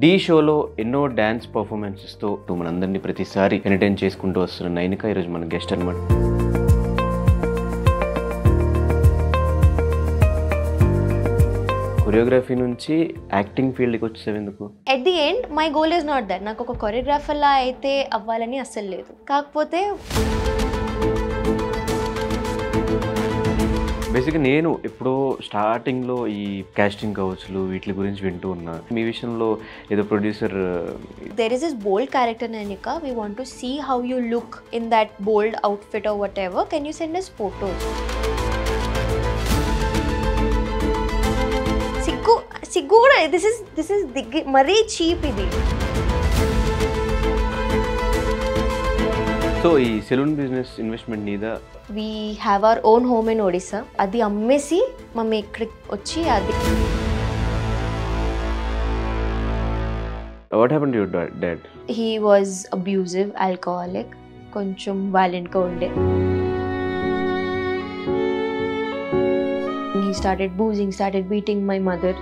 ఢీ షోలో ఎన్నో డ్యాన్స్ పర్ఫార్మెన్సెస్తో మనందరినీ ప్రతిసారి ఎంటర్టైన్ చేసుకుంటూ వస్తున్న నైనిక ఈరోజు మన గెస్ట్ అనమాట కొరియోగ్రఫీ నుంచి యాక్టింగ్ ఫీల్డ్కి వచ్చేందుకు at the end my goal is not that నాకు ఒక లా అయితే అవ్వాలని అస్సలు లేదు కాకపోతే బేసిక్గా నేను ఎప్పుడో స్టార్టింగ్లో ఈ కాస్టింగ్ కౌచ్లు వీటి గురించి వింటూ ఉన్నా మీ విషయంలో ఏదో producer there is is bold character అనిక we want to see how you look in that bold fit or whatever can you send us photos సిగ్గు సిగ్గు కూడా దిస్ ఇస్ దిస్ ఇస్ దిగ్గి మరీ చీప్ ఇది సో ఈ salon business investment మీద we have our own home in Odisha అది అమ్మేసి మమ్మీ ఇక్కడికి వచ్చి అది what happen to your dad he was abusive alcoholic కొంచెం వైలెంట్గా ఉండే he started boozing started beating my mother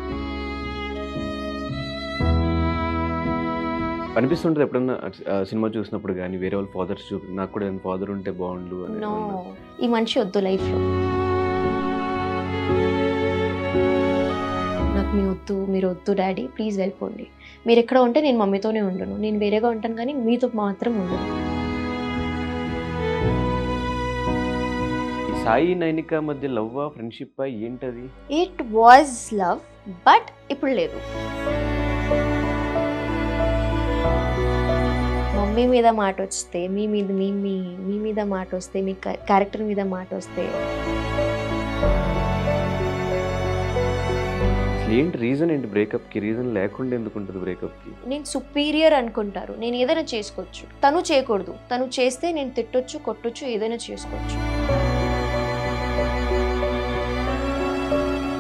అనిపిస్తుంటది ఎప్పుడన్నా సినిమా చూసినప్పుడు కానీ వేరే వాళ్ళ ఫాదర్స్ చూ నాకు కూడా ఫాదర్ ఉంటే బాగుండు ఈ మనిషి వద్దు లైఫ్ నాకు మీ వద్దు మీరు వద్దు డాడీ ప్లీజ్ వెళ్ళిపోండి మీరు ఎక్కడ ఉంటే నేను మమ్మీతోనే ఉండను నేను వేరేగా ఉంటాను కానీ మీతో మాత్రం ఉండను సాయి నైనిక మధ్య లవ్ ఫ్రెండ్షిప్ ఏంటది ఇట్ వాజ్ లవ్ బట్ ఇప్పుడు లేదు మమ్మీ మీద మాట వస్తే మీ మీద మీ మీ మీ మీద మాట వస్తే మీ క్యారెక్టర్ మీద మాట వస్తే ఏంటి రీజన్ ఏంటి బ్రేకప్ కి రీజన్ లేకుండా ఎందుకు ఉంటుంది బ్రేకప్ కి నేను సుపీరియర్ అనుకుంటారు నేను ఏదైనా చేసుకోవచ్చు తను చేయకూడదు తను చేస్తే నేను తిట్టొచ్చు కొట్టొచ్చు ఏదైనా చేసుకోవచ్చు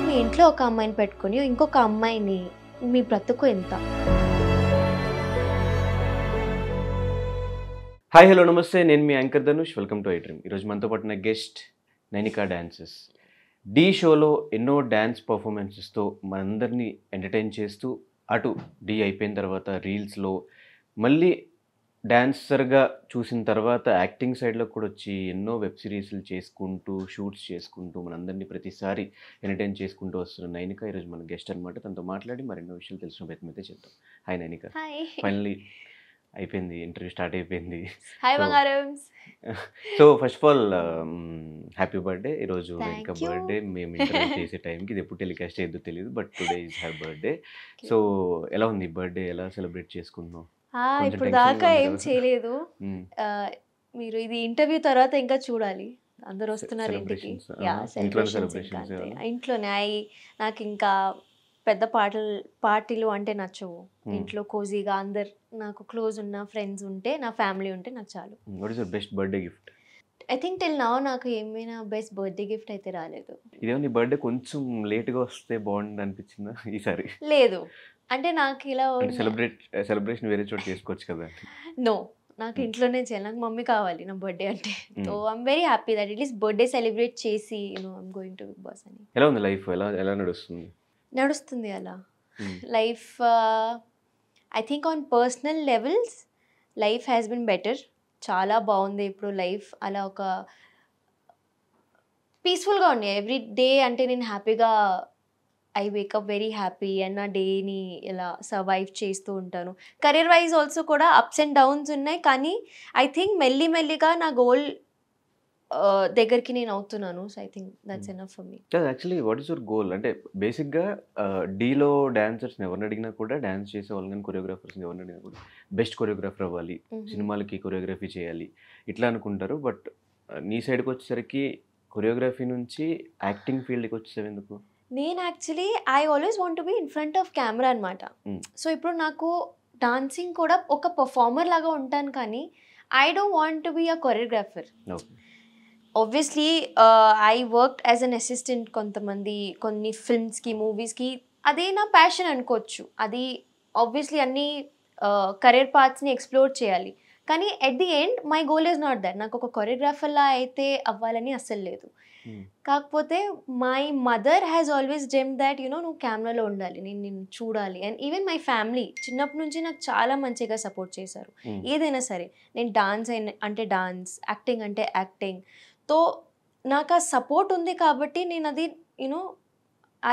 మీ ఇంట్లో ఒక అమ్మాయిని పెట్టుకొని ఇంకొక అమ్మాయిని మీ బ్రతుకు ఎంత హాయ్ హలో నమస్తే నేను మీ anchor Dhanush welcome to iDream ఈరోజు మనతో పట్టిన గెస్ట్ నైనికా డాన్సెస్ డీ షోలో ఎన్నో డ్యాన్స్ పర్ఫార్మెన్సెస్తో మనందరినీ ఎంటర్టైన్ చేస్తూ అటు డీ అయిపోయిన తర్వాత రీల్స్లో మళ్ళీ డ్యాన్సర్గా చూసిన తర్వాత యాక్టింగ్ సైడ్లో కూడా వచ్చి ఎన్నో వెబ్ సిరీస్లు చేసుకుంటూ షూట్స్ చేసుకుంటూ మనందరినీ ప్రతిసారి ఎంటర్టైన్ చేసుకుంటూ వస్తున్న నైనిక ఈరోజు మన గెస్ట్ అనమాట తనతో మాట్లాడి మరెన్నో విషయాలు తెలిసిన ప్రయత్నం అయితే చేద్దాం హాయ్ నైనిక ఫైనలీ అయిపోయింది ఇంటర్వ్యూ స్టార్ట్ అయిపోయింది హాయ్ బంగారు so first of all happy birthday ఈరోజు ఇంకా బర్త్డే మేము ఇంటర్వ్యూ చేసే టైంకి ఇది ఎప్పుడు టెలికాస్ట్ చేయద్దో తెలియదు but today is happy birthday so ఎలా ఉంది బర్త్డే ఎలా సెలబ్రేట్ చేసుకుందాం ఇప్పుడు దాకా ఏం చేయలేదు మీరు ఇది ఇంటర్వ్యూ తర్వాత ఇంకా చూడాలి అందరు వస్తున్నారు ఇంటికి ఇంట్లోనే నాకు ఇంకా పెద్ద పాటలు పార్టీలు అంటే నచ్చవు ఇంట్లో కోజీగా అందరు నాకు క్లోజ్ ఉన్న ఫ్రెండ్స్ ఉంటే నా ఫ్యామిలీ ఉంటే నచ్చాలి best birthday gift I think till now నాకు ఏమైనా బెస్ట్ బర్త్డే గిఫ్ట్ అయితే రాలేదు ఇదేమో నీ బర్త్డే కొంచెం లేట్గా వస్తే బాగుంది అనిపించిందా ఈసారి లేదు అంటే నాకు ఇలా సెలబ్రేట్ సెలబ్రేషన్ వేరే చోట చేసుకోవచ్చు కదా నో నాకు ఇంట్లోనే చేయాలి నాకు మమ్మీ కావాలి నా బర్త్డే అంటే so I'm very happy that it is birthday celebrate చేసి you know I'm going to Bigg Boss అని ఎలా ఉంది లైఫ్ ఎలా ఎలా నడుస్తుంది నడుస్తుంది అలా life I think on personal levels life has been better చాలా బాగుంది ఇప్పుడు లైఫ్ అలా ఒక పీస్ఫుల్గా ఉంది ఎవ్రీ డే అంటే నేను హ్యాపీగా I wake up very happy and నా డేని ఇలా సర్వైవ్ చేస్తూ ఉంటాను కెరీర్ వైజ్ ఆల్సో కూడా అప్స్ అండ్ డౌన్స్ ఉన్నాయి కానీ ఐ థింక్ మెల్లి మెల్లిగా నా గోల్ దగ్గరికి నేను అవుతున్నాను so I think that's enough for me actually what is your goal అంటే బేసిక్గా డీలో డాన్సర్స్ ఎవరిని అడిగినా కూడా డాన్స్ చేసే వాళ్ళు కానీ కొరియోగ్రాఫర్స్ ఎవరిని అడిగినా కూడా బెస్ట్ కొరియోగ్రాఫర్ అవ్వాలి సినిమాలకి కొరియోగ్రఫీ చేయాలి ఇట్లా అనుకుంటారు బట్ నీ సైడ్కి వచ్చేసరికి కొరియోగ్రఫీ నుంచి యాక్టింగ్ ఫీల్డ్కి వచ్చేసావు ఎందుకు నేను actually I always want be in front of camera అనమాట సో ఇప్పుడు నాకు డాన్సింగ్ కూడా ఒక పర్ఫార్మర్ లాగా ఉంటాను కానీ I don't want be a choreographer obviously I work as an assistant కొంతమంది కొన్ని ఫిల్మ్స్కి మూవీస్కి అదే నా ప్యాషన్ అనుకోవచ్చు అది ఆబ్వియస్లీ అన్ని కెరీర్ పార్ట్స్ని ఎక్స్ప్లోర్ చేయాలి కానీ at the end my goal is not that నాకు ఒక కొరియోగ్రాఫర్లా అయితే అవ్వాలని అస్సలు లేదు hmm. కాకపోతే my mother has always them that you know నువ్వు కెమెరాలో ఉండాలి నేను నిన్ను చూడాలి అండ్ ఈవెన్ మై ఫ్యామిలీ చిన్నప్పటి నుంచి నాకు చాలా మంచిగా సపోర్ట్ చేశారు hmm. ఏదైనా సరే నేను డాన్స్ అయిన అంటే డాన్స్ యాక్టింగ్ అంటే యాక్టింగ్ తో నాకు ఆ సపోర్ట్ ఉంది కాబట్టి నేను అది you know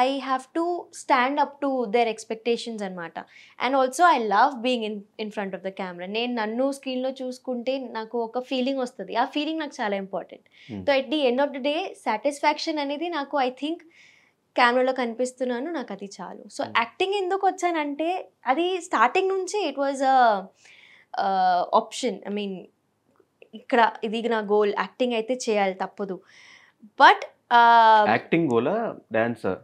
I have to stand up to their expectations అనమాట and also I love being in in front of the camera నేను నన్ను స్క్రీన్లో చూసుకుంటే నాకు ఒక ఫీలింగ్ వస్తుంది ఆ ఫీలింగ్ నాకు చాలా important so at the end of the day satisfaction అనేది నాకు ఐ థింక్ కెమెరాలో కనిపిస్తున్నాను నాకు అది చాలు సో యాక్టింగ్ hmm. ఎందుకు వచ్చానంటే అది స్టార్టింగ్ నుంచి it was a option I mean ఇక్కడ ఇది నా గోల్ యాక్టింగ్ అయితే చేయాలి తప్పదు బట్ యాక్టింగ్ గోలా డాన్సర్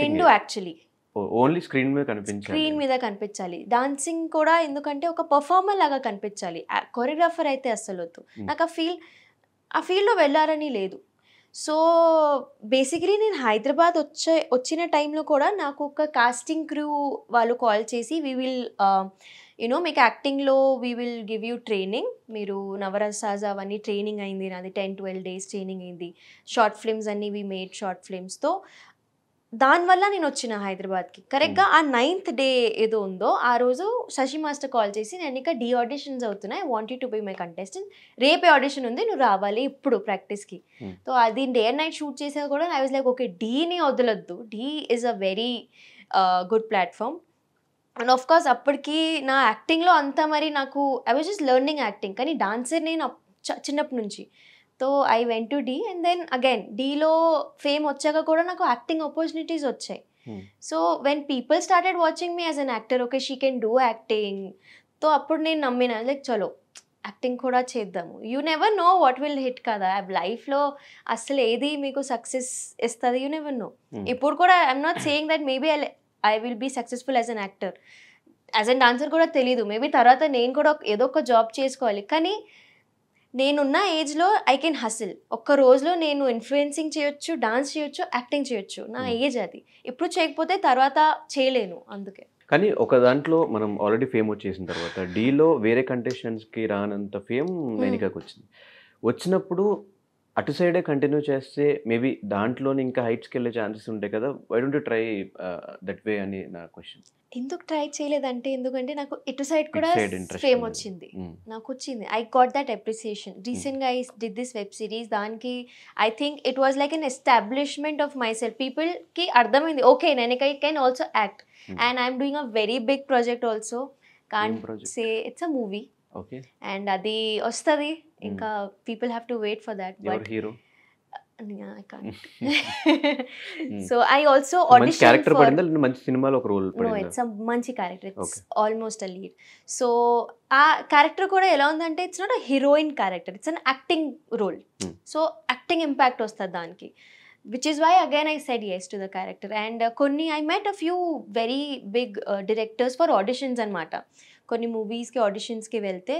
రెండు యాక్చువల్లీ ఓన్లీ స్క్రీన్ మీద కనిపించాలి స్క్రీన్ మీద కనిపించాలి డాన్సింగ్ కూడా ఎందుకంటే ఒక పర్ఫార్మర్ లాగా కనిపించాలి కొరియోగ్రాఫర్ అయితే అస్సలు వద్దు hmm. నాకు ఆ ఫీల్ ఆ ఫీల్డ్లో వెళ్ళారని లేదు సో బేసికలీ నేను హైదరాబాద్ వచ్చే వచ్చిన టైంలో కూడా నాకు ఒక కాస్టింగ్ క్రూ వాళ్ళు కాల్ చేసి వీ విల్ యూనో మీకు యాక్టింగ్లో we will give you training మీరు నవరసాజ్ అవన్నీ ట్రైనింగ్ అయింది నాది టెన్ ట్వెల్వ్ డేస్ ట్రైనింగ్ అయింది షార్ట్ ఫిల్మ్స్ అన్నీ వీ మేడ్ షార్ట్ ఫిల్మ్స్తో దానివల్ల నేను వచ్చిన హైదరాబాద్కి కరెక్ట్గా ఆ నైన్త్ డే ఏదో ఉందో ఆ రోజు శశి మాస్టర్ కాల్ చేసి నేను ఇంకా డీ ఆడిషన్స్ అవుతున్నాయి want to be my contestant రేపే ఆడిషన్ ఉంది నువ్వు రావాలి ఇప్పుడు ప్రాక్టీస్కి hmm. సో అది డే అండ్ నైట్ షూట్ చేసేది కూడా ఐ వాజ్ లైక్ ఓకే డీని వదలొద్దు Dhee is a very good platform and of course అప్పటికి నా యాక్టింగ్లో అంతా మరి నాకు I was just learning acting కానీ డాన్సర్ నేను చిన్నప్పటి నుంచి తో I went to Dhee and then again డీలో ఫేమ్ వచ్చాక కూడా నాకు యాక్టింగ్ ఆపర్చునిటీస్ వచ్చాయి so when people started watching me as an actor okay she can do acting తో అప్పుడు నేను నమ్మిన లైక్ చలో యాక్టింగ్ కూడా చేద్దాము you never know what will hit కదా లైఫ్లో అసలు ఏది మీకు సక్సెస్ ఇస్తుంది యూ నెవర్ నో ఇప్పుడు కూడా I'm not saying that maybe I I will be successful as an actor as an dancer కూడా తెలీదు మేబీ తర్వాత నేను కూడా ఏదో ఒక జాబ్ చేసుకోవాలి కానీ నేనున్న ఏజ్లో ఐ కెన్ హసిల్ ఒక్క రోజులో నేను ఇన్ఫ్లుయెన్సింగ్ చేయొచ్చు డాన్స్ చేయొచ్చు యాక్టింగ్ చేయొచ్చు నా ఏజ్ hmm. అది ఇప్పుడు చేయకపోతే తర్వాత చేయలేను అందుకే కానీ ఒక దాంట్లో మనం ఆల్రెడీ ఫేమ్ వచ్చేసిన తర్వాత డీలో వేరే కంటెస్టెంట్స్కి రానంత ఫేమ్ hmm. నైనికాకి వచ్చింది వచ్చినప్పుడు అటు సైడే కంటిన్యూ చేస్తే మేబీ దాంట్లోనే ఇంకా హైట్స్కి వెళ్ళే ఛాన్సెస్ ఉంటాయి కదా why don't try that way అని నా క్వశ్చన్ ఎందుకు ట్రై చేయలేదంటే ఎందుకంటే నాకు ఇటు సైడ్ కూడా ఫేమ్ వచ్చింది నాకు వచ్చింది ఐ గాట్ దట్ అప్రిసియేషన్ రీసెంట్గా I did this web series దానికి I think it was like an establishment of my self పీపుల్కి అర్థమైంది ఓకే నేను I can also act and I'm doing a very big project also can say it's a movie and అది వస్తుంది ఇంకా people have to wait for that but hero so I also మంచి character మంచి it's character it's almost a lead so ఆ character కూడా ఎలా ఉందంటే it's not a heroine character it's an acting role so acting impact వస్తుంది దానికి which is why again I said yes to the character and కొన్ని I met a few very big directors for auditions అనమాట కొన్ని మూవీస్కి ఆడిషన్స్కి వెళ్తే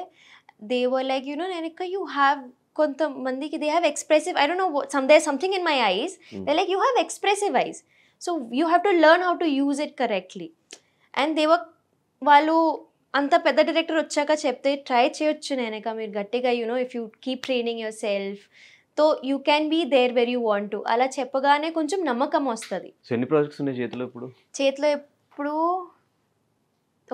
they were like, you know, Nanika, you have కొంతమందికి they have expressive I don't know some they something in my eyes they like you have expressive eyes so you have to learn how to use it correctly and దేవ వాళ్ళు అంత పెద్ద director వచ్చాక చెప్తే try చేయొచ్చు నేనక మీరు గట్టిగా you know if you keep training your self తో you can be there where you want to అలా చెప్పగానే కొంచెం నమ్మకం వస్తుంది ఎన్ని ప్రాజెక్ట్స్ ఉన్నాయి చేతిలో ఇప్పుడు చేతిలో ఇప్పుడు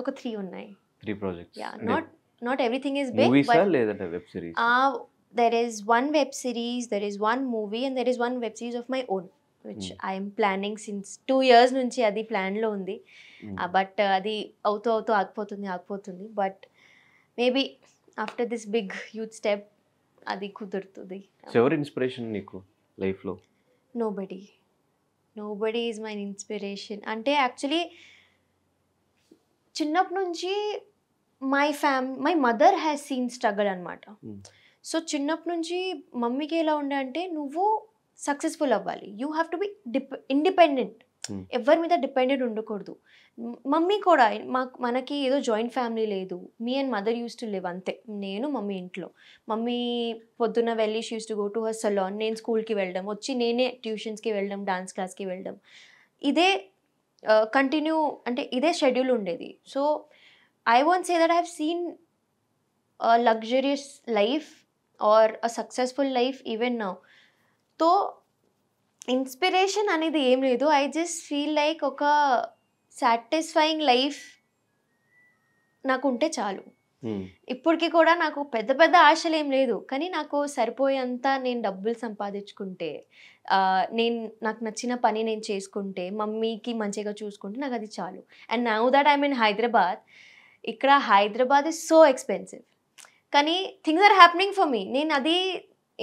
ఒక త్రీ ఉన్నాయి three projects yeah not not everything is big there is one web series there is one movie and there is one web series of my own which I'm planning since two years నుంచి అది ప్లాన్లో ఉంది but hmm. uh, uh, అది అవుతూ అవుతూ ఆగిపోతుంది ఆగిపోతుంది but maybe after this big huge step అది కుదురుతుంది ఎవరు ఇన్స్పిరేషన్ నీకు లైఫ్లో nobody nobody is my inspiration అంటే యాక్చువల్లీ చిన్నప్పటి నుంచి my fam my mother has seen struggle అనమాట సో చిన్నప్పటి నుంచి మమ్మీకి ఎలా ఉండే అంటే నువ్వు సక్సెస్ఫుల్ అవ్వాలి యూ హ్యావ్ టు బి డిప్ ఇండిపెండెంట్ ఎవరి మీద డిపెండెంట్ ఉండకూడదు మమ్మీ కూడా మాకు మనకి ఏదో జాయింట్ ఫ్యామిలీ లేదు me and mother used to live అంతే నేను మమ్మీ ఇంట్లో మమ్మీ పొద్దున్న వెళ్ళి she used to go to her salon నేను స్కూల్కి వెళ్ళడం వచ్చి నేనే ట్యూషన్స్కి వెళ్ళడం డాన్స్ క్లాస్కి వెళ్ళడం ఇదే కంటిన్యూ uh, అంటే ఇదే షెడ్యూల్ ఉండేది so I won't say that I seen a luxurious life or a successful life even now తో ఇన్స్పిరేషన్ అనేది ఏం లేదు ఐ జస్ట్ ఫీల్ లైక్ ఒక సాటిస్ఫైయింగ్ లైఫ్ నాకు ఉంటే చాలు hmm. ఇప్పటికి కూడా నాకు పెద్ద పెద్ద ఆశలు ఏం లేదు కానీ నాకు సరిపోయేంత నేను డబ్బులు సంపాదించుకుంటే నేను నాకు నచ్చిన పని నేను చేసుకుంటే మమ్మీకి మంచిగా చూసుకుంటే నాకు అది చాలు and now that I mean Hyderabad ఇక్కడ హైదరాబాద్ ఇస్ సో ఎక్స్పెన్సివ్ కానీ things are happening for me నేను అది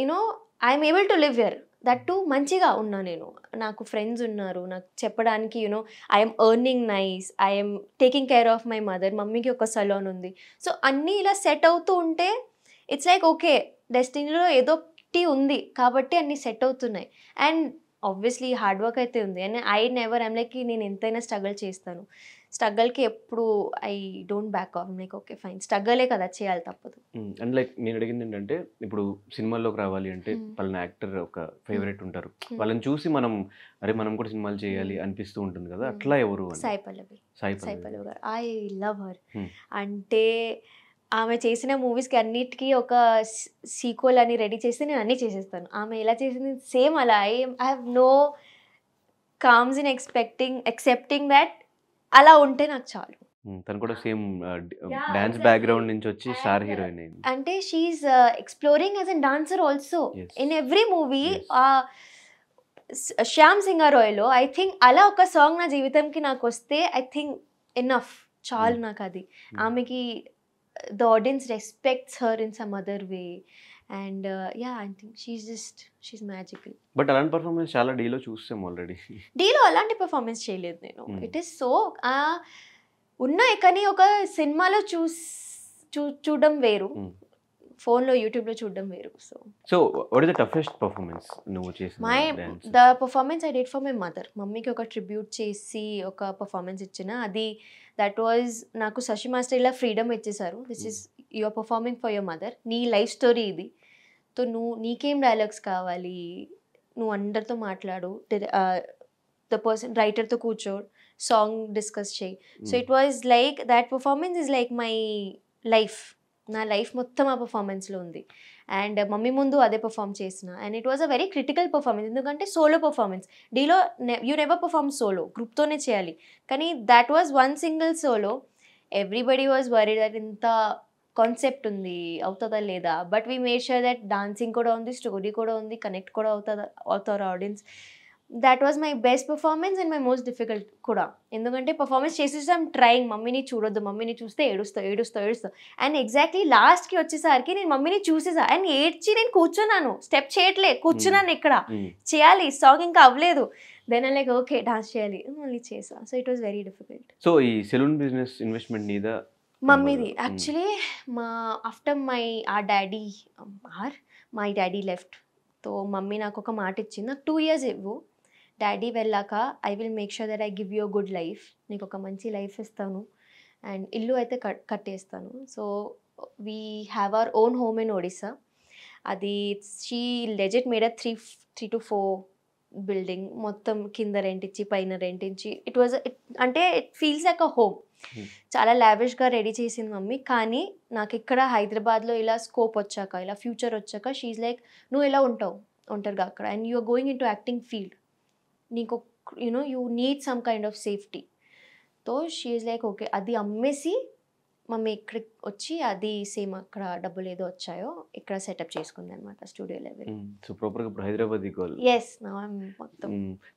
you know I'm able to live here that to మంచిగా ఉన్నా నేను నాకు ఫ్రెండ్స్ ఉన్నారు నాకు చెప్పడానికి you know I'm earning nice I'm taking care of my mother మమ్మీకి ఒక సలోన్ ఉంది సో అన్నీ ఇలా సెట్ అవుతూ ఉంటే ఇట్స్ లైక్ ఓకే డెస్టినీలో ఏదో టీ ఉంది కాబట్టి అన్నీ సెట్ అవుతున్నాయి అండ్ ఆబ్వియస్లీ హార్డ్ వర్క్ అయితే ఉంది and I never um like నేను ఎంతైనా స్ట్రగుల్ చేస్తాను స్ట్రగల్కి ఎప్పుడు I don't back off like okay fine స్ట్రగలే కదా చేయాలి తప్పదు అండ్ hmm. లైక్ నేను అడిగింది ఏంటంటే ఇప్పుడు సినిమాల్లోకి రావాలి అంటే hmm. పలానా యాక్టర్ ఒక ఫేవరెట్ hmm. ఉంటారు వాళ్ళని చూసి మనం అరే మనం కూడా సినిమాలు చేయాలి అనిపిస్తూ ఉంటుంది కదా అట్లా ఎవరు సాయి పల్లవి సాయి పల్లవి గారు ఐ లవ్ హర్ అంటే ఆమె చేసిన మూవీస్కి అన్నిటికీ ఒక సీక్వల్ అని రెడీ చేస్తే నేను అన్నీ చేసేస్తాను ఆమె ఎలా చేసింది సేమ్ అలా I have no comes in expecting excepting that అలా ఉంటే నాకు చాలు తను కూడా సేమ్ డాన్స్ బ్యాక్గ్రౌండ్ నుంచి వచ్చి స్టార్ హీరోయిన్ అంటే she's exploring as an dancer also in every movie Shyam సింగారోయ్లో ఐ థింక్ అలా ఒక సాంగ్ నా జీవితంకి నాకు వస్తే ఐ థింక్ ఎనఫ్ చాలు hmm. నాకు అది hmm. ఆమెకి the audience respects her in some other way and ya I think she's just she's magical but అలాంటి పర్ఫార్మెన్స్ చాలా డీలో చూసాము ఆల్రెడీ డీలో అలాంటి పర్ఫార్మెన్స్ చేయలేదు నేను ఇట్ ఈస్ సో ఉన్నాయి కానీ ఒక సినిమాలో చూ చూడడం వేరు hmm. ఫోన్లో యూట్యూబ్లో చూడడం వేరు so so what is the toughest performance నువ్వు చేసిన my the performance I did for my mother మమ్మీకి ఒక ట్రిబ్యూట్ చేసి ఒక పర్ఫార్మెన్స్ ఇచ్చిన అది దట్ వాజ్ నాకు శశి మాస్టర్ ఇలా ఫ్రీడమ్ ఇచ్చేసారు this is your performing for your mother నీ లైఫ్ స్టోరీ ఇది తో నువ్వు నీకేం డైలాగ్స్ కావాలి నువ్వు అందరితో మాట్లాడు ద పర్సన్ రైటర్తో కూర్చో సాంగ్ డిస్కస్ చేయి so it was like that performance is like my life నా లైఫ్ మొత్తం ఆ పర్ఫార్మెన్స్లో ఉంది అండ్ మమ్మీ ముందు అదే పర్ఫామ్ చేసిన and it was a very critical performance ఎందుకంటే సోలో పర్ఫార్మెన్స్ డీలో యూ నెవర్ పర్ఫామ్ సోలో గ్రూప్తోనే చేయాలి కానీ that was one single solo everybody was worry that ఇంత కాన్సెప్ట్ ఉంది అవుతుందా లేదా but we made sure that dancing కూడా ఉంది స్టోరీ కూడా ఉంది కనెక్ట్ కూడా అవుతుందా అవుతారు audience that was my best performance and my most difficult కూడా ఎందుకంటే పర్ఫార్మెన్స్ చేసేసాం ట్రైంగ్ మమ్మీని చూడొద్దు మమ్మీని చూస్తే ఏడుస్తా ఏడుస్తా ఏడుస్తా అండ్ ఎగ్జాక్ట్లీ లాస్ట్కి వచ్చేసరికి నేను మమ్మీని చూసేసా అండ్ ఏడ్చి నేను కూర్చున్నాను స్టెప్ చేయట్లే కూర్చున్నాను ఇక్కడ చేయాలి సాంగ్ ఇంకా అవ్వలేదు దెన్ లైక్ ఓకే డాన్స్ చేయాలి ఓన్లీ hmm, చేసా so it was very difficult so ఈ సెలూన్ బిజినెస్ ఇన్వెస్ట్మెంట్ మీద మమ్మీది యాక్చువల్లీ మా after my uh daddy or my daddy left తో మమ్మీ నాకు ఒక మాట ఇచ్చింది నాకు టూ ఇయర్స్ ఇవ్వు డాడీ వెళ్ళాక I will make sure that I give you good life నీకు ఒక మంచి లైఫ్ ఇస్తాను అండ్ ఇల్లు అయితే కట్ కట్టేస్తాను so we have our own home in Odisha అది షీ లెజెట్ మేడ three three to four building మొత్తం కింద రెంటించి పైన రెంటించి ఇట్ వాజ్ అంటే it feels like a home చాలా లావిష్గా రెడీ చేసింది మమ్మీ కానీ నాకు ఇక్కడ హైదరాబాద్లో ఇలా స్కోప్ వచ్చాక ఇలా ఫ్యూచర్ వచ్చాక షీఈ్ లైక్ నువ్వు ఎలా ఉంటావు ఉంటారుగా అక్కడ and you're going into acting field నీకు you know you need some kind of safety తో షీఈ్ లైక్ ఓకే అది అమ్మేసి మమ్మీ ఇక్కడ వచ్చి అది సేమ్ అక్కడ డబ్బులు ఏదో వచ్చాయో ఇక్కడ సెటప్ చేసుకుంది అనమాట స్టూడియో లెవెల్ సో ప్రాపర్ ఇప్పుడు హైదరాబాద్ గోల్ ఎస్ నా మొత్తం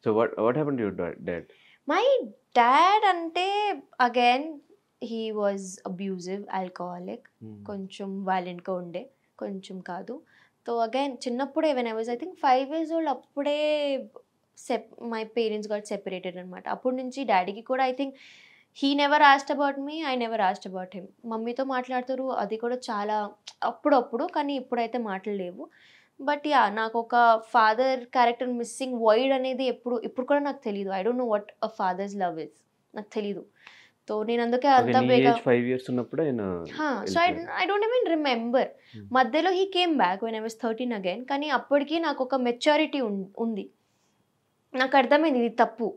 so what what happen to dad my dad అంటే again he was abusive alcoholic కొంచెం వైలెంట్గా ఉండే కొంచెం కాదు సో అగైన్ చిన్నప్పుడే when I was I think five years old అప్పుడే సెప్ మై పేరెంట్స్ గాట్ సెపరేటెడ్ అనమాట అప్పటి నుంచి డాడీకి కూడా I think he never asked about me I never asked about him మమ్మీతో మాట్లాడతారు అది కూడా చాలా అప్పుడప్పుడు కానీ ఇప్పుడైతే మాట్లాడలేవు బట్ యా నాకు ఒక ఫాదర్ క్యారెక్టర్ మిస్సింగ్ వైడ్ అనేది ఎప్పుడు ఇప్పుడు కూడా నాకు తెలియదు I don't know what a father's love is నాకు తెలియదు సో నేను అందుకే అంత so I don't mean remember మధ్యలో he came back when I was thirteen again కానీ అప్పటికి నాకు ఒక మెచ్యూరిటీ ఉంది నాకు అర్థమైంది ఇది తప్పు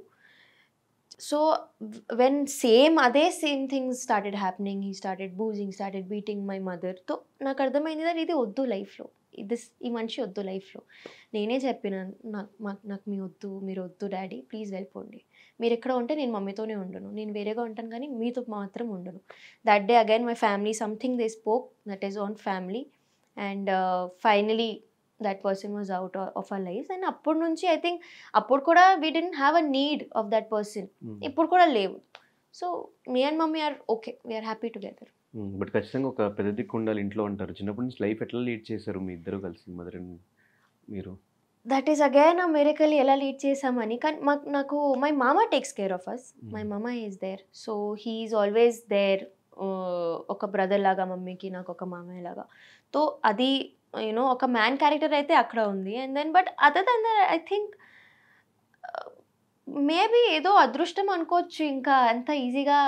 సో వెన్ సేమ్ అదే same things started happening he started boozing started beating my mother తో నాకు అర్థమైంది దాని ఇది వద్దు లైఫ్లో ఇది ఈ మనిషి వద్దు లైఫ్లో నేనే చెప్పిన నాకు మాకు నాకు మీ వద్దు మీరు వద్దు డాడీ ప్లీజ్ వెళ్ళిపోండి మీరు ఎక్కడ ఉంటే నేను మమ్మీతోనే ఉండను నేను వేరేగా ఉంటాను కానీ మీతో మాత్రం ఉండను that day again my family something they spoke that is own family and finally that person was out of our life and అప్పటి నుంచి ఐ థింక్ అప్పుడు కూడా we didn't have a need of that person ఇప్పుడు కూడా లేవు so me and mummy are okay we're happy together but ఖచ్చితంగా ఒక పెద్ద దిక్కు ఉండాలి ఇంట్లో ఉంటారు చిన్నప్పటి నుంచి లైఫ్ ఎట్లా లీడ్ చేశారు మీ ఇద్దరు కలిసి మదర్ అండ్ మీరు that is again a miracle ఎలా లీడ్ చేసామని కానీ మాకు నాకు మై మామ takes care of us my మామ is there so he is always there ఒక బ్రదర్ లాగా మమ్మీకి నాకు ఒక మామయ్య లాగా తో అది యూనో ఒక మ్యాన్ క్యారెక్టర్ అయితే అక్కడ ఉంది and then but other then I think maybe ఏదో అదృష్టం అనుకోవచ్చు ఇంకా అంత ఈజీగా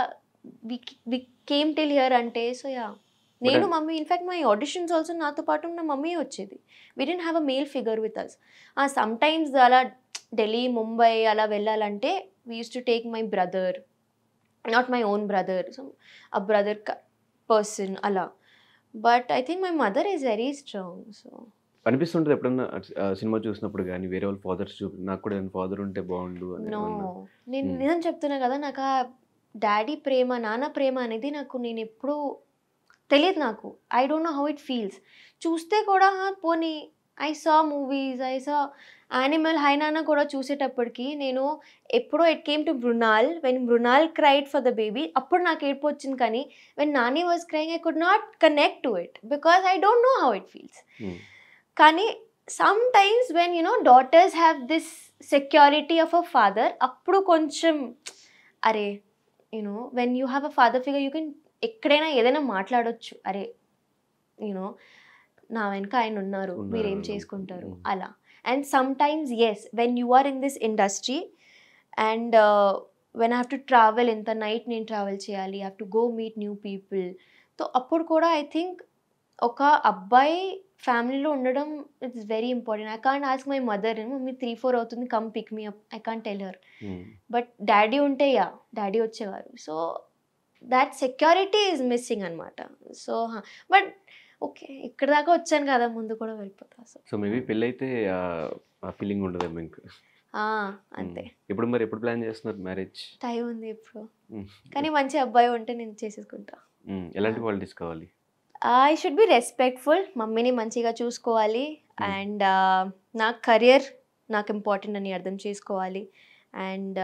వి కేమ్ టిల్ హియర్ అంటే సో యా నేను mummy in fact my auditions also నాతో పాటు నా మమ్మీ వచ్చేది we didn't have a male figure with us sometimes అలా ఢిల్లీ ముంబై అలా వెళ్ళాలంటే we used to take my brother not my own brother so ఆ బ్రదర్ పర్సన్ అలా but I think my mother is very strong so అనిపిస్తుంటది ఎప్పుడన్నా cinema చూసినప్పుడు కానీ వేరే వాళ్ళ ఫాదర్స్ చూపి నాకు కూడా ఫాదర్ ఉంటే బాగుండు నో నేను నిజం చెప్తున్నా కదా నాకు ఆ డాడీ ప్రేమ నాన్న ప్రేమ అనేది నాకు నేను ఎప్పుడూ తెలియదు నాకు I don't know how it feels చూస్తే కూడా పోనీ I saw movies I saw Animal Hi Nanna కూడా చూసేటప్పటికి నేను ఎప్పుడో it came to Mrunal when Mrunal cried for the baby అప్పుడు నాకు ఏడుపు వచ్చింది కానీ when Nani was crying I could not connect to it because I don't know how it feels కానీ sometimes when you know daughters have this security of a father అప్పుడు కొంచెం అరే you know when you have a father figure you can ఎక్కడైనా ఏదైనా మాట్లాడొచ్చు అరే you know నా వెనక ఆయన ఉన్నారు మీరేం చేసుకుంటారు hmm. అలా And sometimes, yes, when you are in this industry and uh, when I have to travel, in the night, I travel cheyali, I have to go meet new people. So, అప్పుడు కూడా I think ఒక అబ్బాయి ఫ్యామిలీలో ఉండడం it's very important I can't ask my mother mummy three four అవుతుంది come pick me up I can't tell her but daddy ఉంటే yeah daddy వచ్చేవారు so that security is missing అనమాట సో బట్ ఓకే ఇక్కడ దాకా వచ్చాను కదా ముందు కూడా వెళ్ళిపోతాను సో మేబీ పెళ్ళి అయితే ఆ ఫీలింగ్ ఉండదు ఇంకా అంతే ఇప్పుడు మరి ఎప్పుడు ప్లాన్ చేస్తున్నారు మ్యారేజ్ టైం ఉంది ఇప్పుడు కానీ మంచి అబ్బాయి ఉంటే నేను చేసేసుకుంటా ఎలాంటి క్వాలిటీస్ కావాలి ఐ షుడ్ బి రెస్పెక్ట్ఫుల్ మమ్మీని మంచిగా చూసుకోవాలి అండ్ నా కరియర్ నాకు ఇంపార్టెంట్ అని అర్థం చేసుకోవాలి అండ్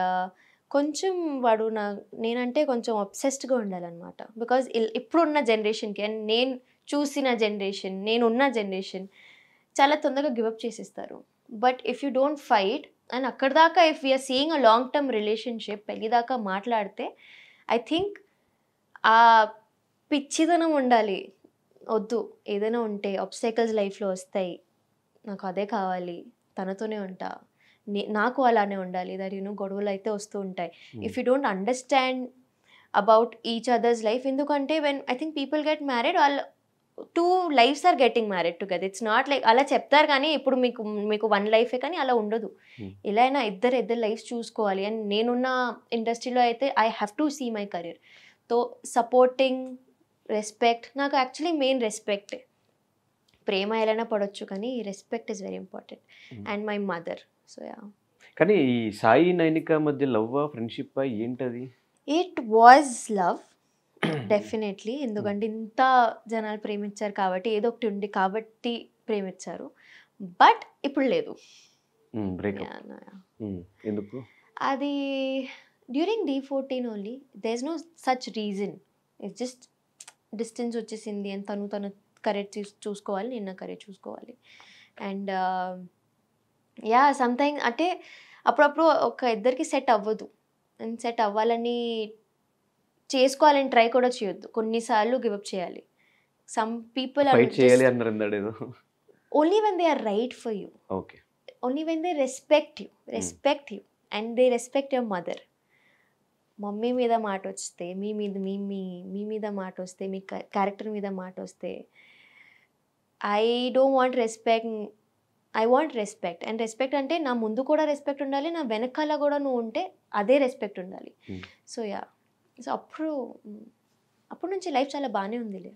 కొంచెం వాడు నా నేనంటే కొంచెం అప్సెస్డ్గా ఉండాలన్నమాట బికాజ్ ఇప్పుడున్న జనరేషన్కి అండ్ నేను చూసిన జనరేషన్ నేనున్న జనరేషన్ చాలా తొందరగా గివప్ చేసేస్తారు but if you don't fight and అక్కడ దాకా if you're seeing a long term relationship పెళ్ళిదాకా మాట్లాడితే ఐ థింక్ ఆ పిచ్చిదనం ఉండాలి వద్దు ఏదైనా ఉంటే అబ్స్టైకల్స్ లైఫ్లో వస్తాయి నాకు అదే కావాలి తనతోనే ఉంటా నాకు అలానే ఉండాలి దాని గొడవలు అయితే వస్తూ ఉంటాయి if you don't understand about each others life ఎందుకంటే when I think people get married వాళ్ళు two lives are getting to together it's not like అలా చెప్తారు కానీ ఇప్పుడు మీకు మీకు వన్ లైఫే కానీ అలా ఉండదు ఇలా hmm. అయినా ఇద్దరు ఇద్దరు లైఫ్ చూసుకోవాలి అండ్ నేనున్న ఇండస్ట్రీలో అయితే I have to see my career తో సపోర్టింగ్ రెస్పెక్ట్ నాకు యాక్చువల్లీ మెయిన్ రెస్పెక్ట్ ప్రేమ ఎలా పడవచ్చు కానీ respect is very important and my mother so yeah కానీ ఈ సాయి నైనిక మధ్య లవ్ ఫ్రెండ్షిప్ ఏంటది ఇట్ వాజ్ లవ్ డెఫినెట్లీ ఎందుకంటే ఇంత జనాలు ప్రేమించారు కాబట్టి ఏదో ఒకటి ఉంది కాబట్టి ప్రేమించారు బట్ ఇప్పుడు లేదు ఎందుకు అది during Dhee fourteen only there's no such reason it's just distance వచ్చేసింది అని తను తను కరెక్ట్ చూసుకోవాలి నేను నా కరెక్ట్ చూసుకోవాలి అండ్ యా సమ్థింగ్ అంటే అప్పుడప్పుడు ఒక ఇద్దరికి సెట్ అవ్వదు అండ్ సెట్ అవ్వాలని చేసుకోవాలని ట్రై కూడా చేయొద్దు కొన్నిసార్లు గివప్ చేయాలి సమ్ పీపుల్ చేయాలి only when they are right for you okay only when they respect you respect you and they respect your mother mummy మీద మాట వస్తే మీ మీద మీ మీ మీ మీద మాట వస్తే మీ క్యారెక్టర్ మీద మాట వస్తే I don't want respect I want respect and respect అంటే నా ముందు కూడా రెస్పెక్ట్ ఉండాలి నా వెనకాల కూడా నువ్వు ఉంటే అదే రెస్పెక్ట్ ఉండాలి సో hmm. యా సో అప్పుడు అప్పటి నుంచి లైఫ్ చాలా బాగానే ఉందిలే